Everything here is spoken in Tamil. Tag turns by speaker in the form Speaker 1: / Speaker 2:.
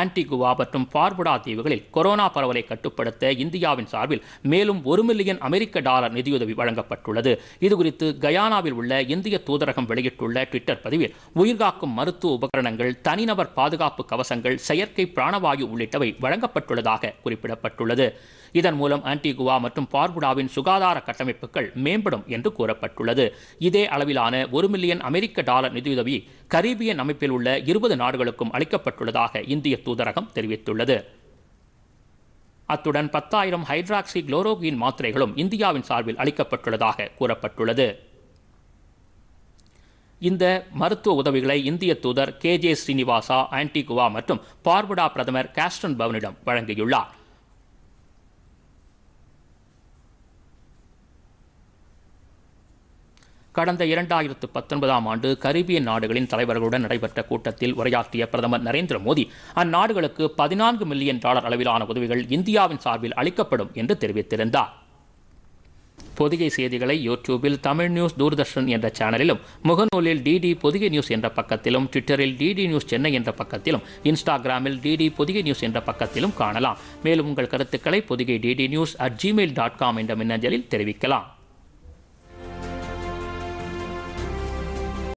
Speaker 1: ஆன்டிகுவா மற்றும் பார்புடா தீவுகளில் கொரோனா பரவலை கட்டுப்படுத்த இந்தியாவின் சார்பில் மேலும் ஒரு மில்லியன் அமெரிக்க டாலர் நிதியுதவி வழங்கப்பட்டுள்ளது இதுகுறித்து கயானாவில் உள்ள இந்திய தூதரகம் வெளியிட்டுள்ள ட்விட்டர் பதிவில் உயிர்காக்கும் மருத்துவ உபகரணங்கள் தனிநபர் பாதுகாப்பு கவசங்கள் செயற்கை பிராணவாயு உள்ளிட்டவை வழங்கப்பட்டுள்ளதாக குறிப்பிடப்பட்டுள்ளது இதன் மூலம் ஆன்டிகுவா மற்றும் பார்புடாவின் சுகாதார கட்டமைப்புகள் மேம்படும் என்று கூறப்பட்டுள்ளது இதே அளவிலான ஒரு மில்லியன் அமெரிக்க டாலர் நிதியுதவி கரீபியன் அமைப்பில் உள்ள இருபது நாடுகளுக்கும் அளிக்கப்பட்டுள்ளதாக இந்திய தூதரகம் தெரிவித்துள்ளது அத்துடன் பத்தாயிரம் ஹைட்ராக்சி குளோரோகின் மாத்திரைகளும் இந்தியாவின் சார்பில் அளிக்கப்பட்டுள்ளதாக கூறப்பட்டுள்ளது இந்த மருத்துவ உதவிகளை இந்திய தூதர் கே ஜே ஸ்ரீனிவாசா ஆன்டிகுவா மற்றும் பார்படா பிரதமர் காஸ்டன் பவனிடம் வழங்கியுள்ளார் கடந்த இரண்டாயிரத்து பத்தொன்பதாம் ஆண்டு கரிபியன் நாடுகளின் தலைவர்களுடன் நடைபெற்ற கூட்டத்தில் உரையாற்றிய பிரதமர் நரேந்திர மோடி அந்நாடுகளுக்கு பதினான்கு மில்லியன் டாலர் அளவிலான உதவிகள் இந்தியாவின் சார்பில் அளிக்கப்படும் என்று தெரிவித்திருந்தார் பொதிகை செய்திகளை யூடியூபில் தமிழ் நியூஸ் தூர்தர்ஷன் என்ற சேனலிலும் முகநூலில் டிடி பொதிகை நியூஸ் என்ற பக்கத்திலும் ட்விட்டரில் டிடி நியூஸ் சென்னை என்ற பக்கத்திலும் இன்ஸ்டாகிராமில் டிடி பொதிகை நியூஸ் என்ற பக்கத்திலும் காணலாம் மேலும் உங்கள் கருத்துக்களை Podhigai DD news at Gmail dot com என்ற மின்னஞ்சலில் தெரிவிக்கலாம்